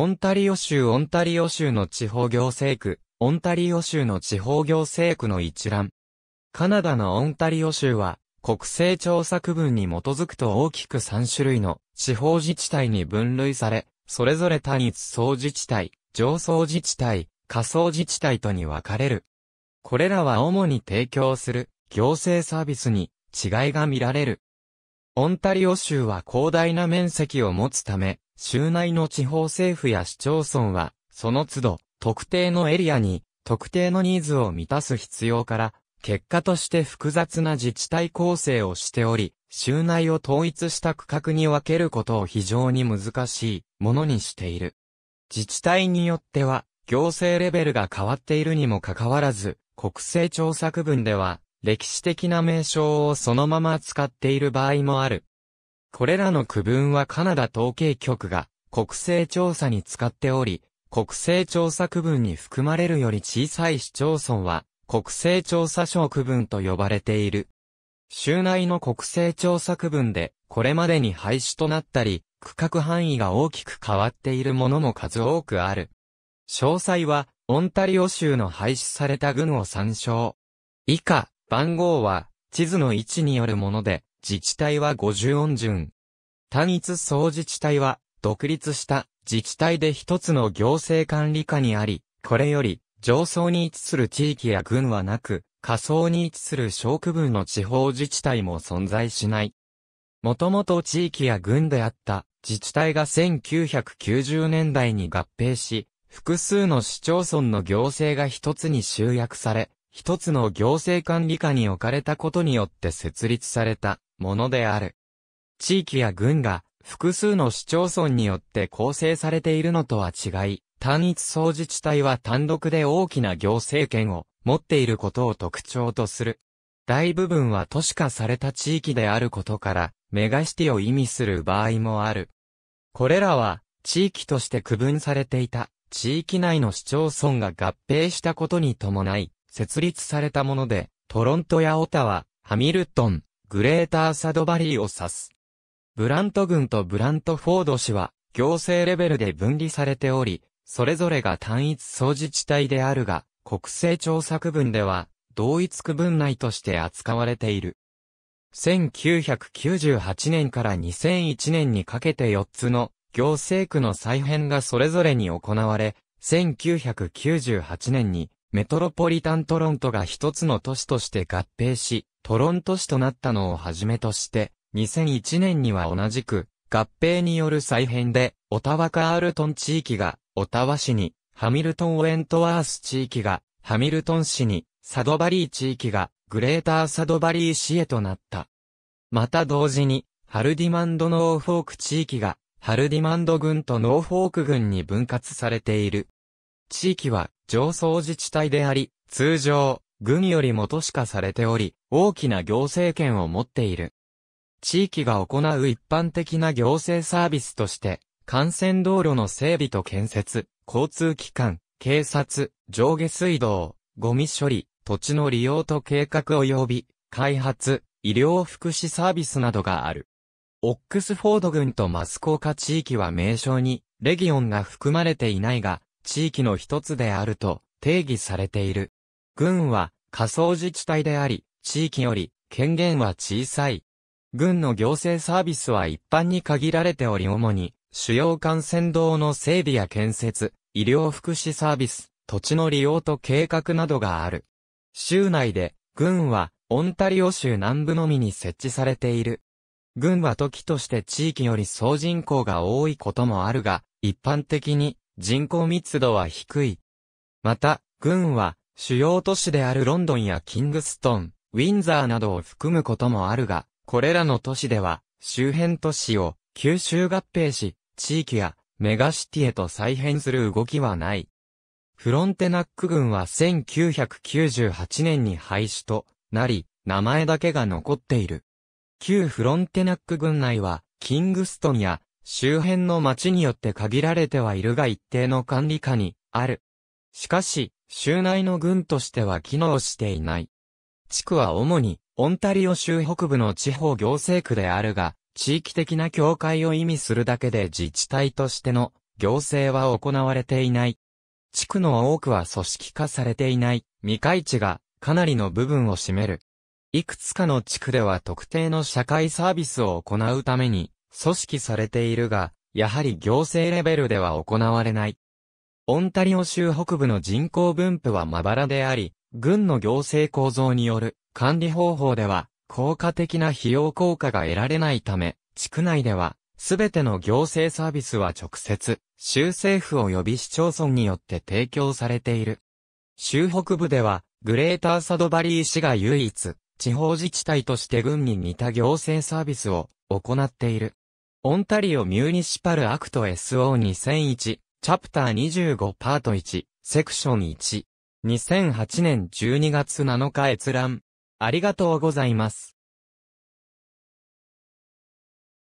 オンタリオ州オンタリオ州の地方行政区、オンタリオ州の地方行政区の一覧。カナダのオンタリオ州は、国勢調査区分に基づくと大きく3種類の地方自治体に分類され、それぞれ単一総自治体、上層自治体、下層自治体とに分かれる。これらは主に提供する行政サービスに違いが見られる。オンタリオ州は広大な面積を持つため、州内の地方政府や市町村は、その都度、特定のエリアに、特定のニーズを満たす必要から、結果として複雑な自治体構成をしており、州内を統一した区画に分けることを非常に難しいものにしている。自治体によっては、行政レベルが変わっているにもかかわらず、国勢調査区分では、歴史的な名称をそのまま使っている場合もある。これらの区分はカナダ統計局が国勢調査に使っており、国勢調査区分に含まれるより小さい市町村は国勢調査省区分と呼ばれている。州内の国勢調査区分でこれまでに廃止となったり、区画範囲が大きく変わっているものも数多くある。詳細はオンタリオ州の廃止された軍を参照。以下、番号は、地図の位置によるもので、自治体は50音順。単一総自治体は、独立した自治体で一つの行政管理下にあり、これより上層に位置する地域や郡はなく、下層に位置する小区分の地方自治体も存在しない。もともと地域や郡であった自治体が1990年代に合併し、複数の市町村の行政が一つに集約され、一つの行政管理下に置かれたことによって設立されたものである。地域や軍が複数の市町村によって構成されているのとは違い、単一総自治体は単独で大きな行政権を持っていることを特徴とする。大部分は都市化された地域であることから、メガシティを意味する場合もある。これらは、地域として区分されていた、地域内の市町村が合併したことに伴い、設立されたもので、トロントやオタワ、ハミルトン、グレーターサドバリーを指す。ブラント郡とブラントフォード氏は、行政レベルで分離されており、それぞれが単一総自治体であるが、国勢調査区分では、同一区分内として扱われている。1998年から2001年にかけて4つの行政区の再編がそれぞれに行われ、1998年にメトロポリタントロントが一つの都市として合併し、トロント市となったのをはじめとして、2001年には同じく、合併による再編で、オタワカールトン地域が、オタワ市に、ハミルトン・ウェントワース地域が、ハミルトン市に、サドバリー地域が、グレーターサドバリー市へとなった。また同時に、ハルディマンド・ノーフォーク地域が、ハルディマンド郡とノーフォーク郡に分割されている。地域は上層自治体であり、通常、軍よりも都市化されており、大きな行政権を持っている。地域が行う一般的な行政サービスとして、幹線道路の整備と建設、交通機関、警察、上下水道、ゴミ処理、土地の利用と計画及び、開発、医療福祉サービスなどがある。オックスフォード郡とマスコーカ地域は名称に、レギオンが含まれていないが、地域の一つであると定義されている。軍は仮想自治体であり、地域より権限は小さい。軍の行政サービスは一般に限られており主に、主要幹線道の整備や建設、医療福祉サービス、土地の利用と計画などがある。州内で、軍は、オンタリオ州南部のみに設置されている。軍は時として地域より総人口が多いこともあるが、一般的に人口密度は低い。また、軍は、主要都市であるロンドンやキングストン、ウィンザーなどを含むこともあるが、これらの都市では、周辺都市を吸収合併し、地域やメガシティへと再編する動きはない。フロンテナック軍は1998年に廃止となり、名前だけが残っている。旧フロンテナック軍内は、キングストンや周辺の町によって限られてはいるが一定の管理下にある。しかし、州内の軍としては機能していない。地区は主に、オンタリオ州北部の地方行政区であるが、地域的な境界を意味するだけで自治体としての行政は行われていない。地区の多くは組織化されていない、未開地がかなりの部分を占める。いくつかの地区では特定の社会サービスを行うために、組織されているが、やはり行政レベルでは行われない。オンタリオ州北部の人口分布はまばらであり、軍の行政構造による管理方法では、効果的な費用効果が得られないため、地区内では、すべての行政サービスは直接、州政府及び市町村によって提供されている。州北部では、グレーターサドバリー市が唯一、地方自治体として軍に似た行政サービスを行っている。オンタリオ・ミューニシパル・アクト SO2001、チャプター25パート1、セクション1。2008年12月7日閲覧。ありがとうございます。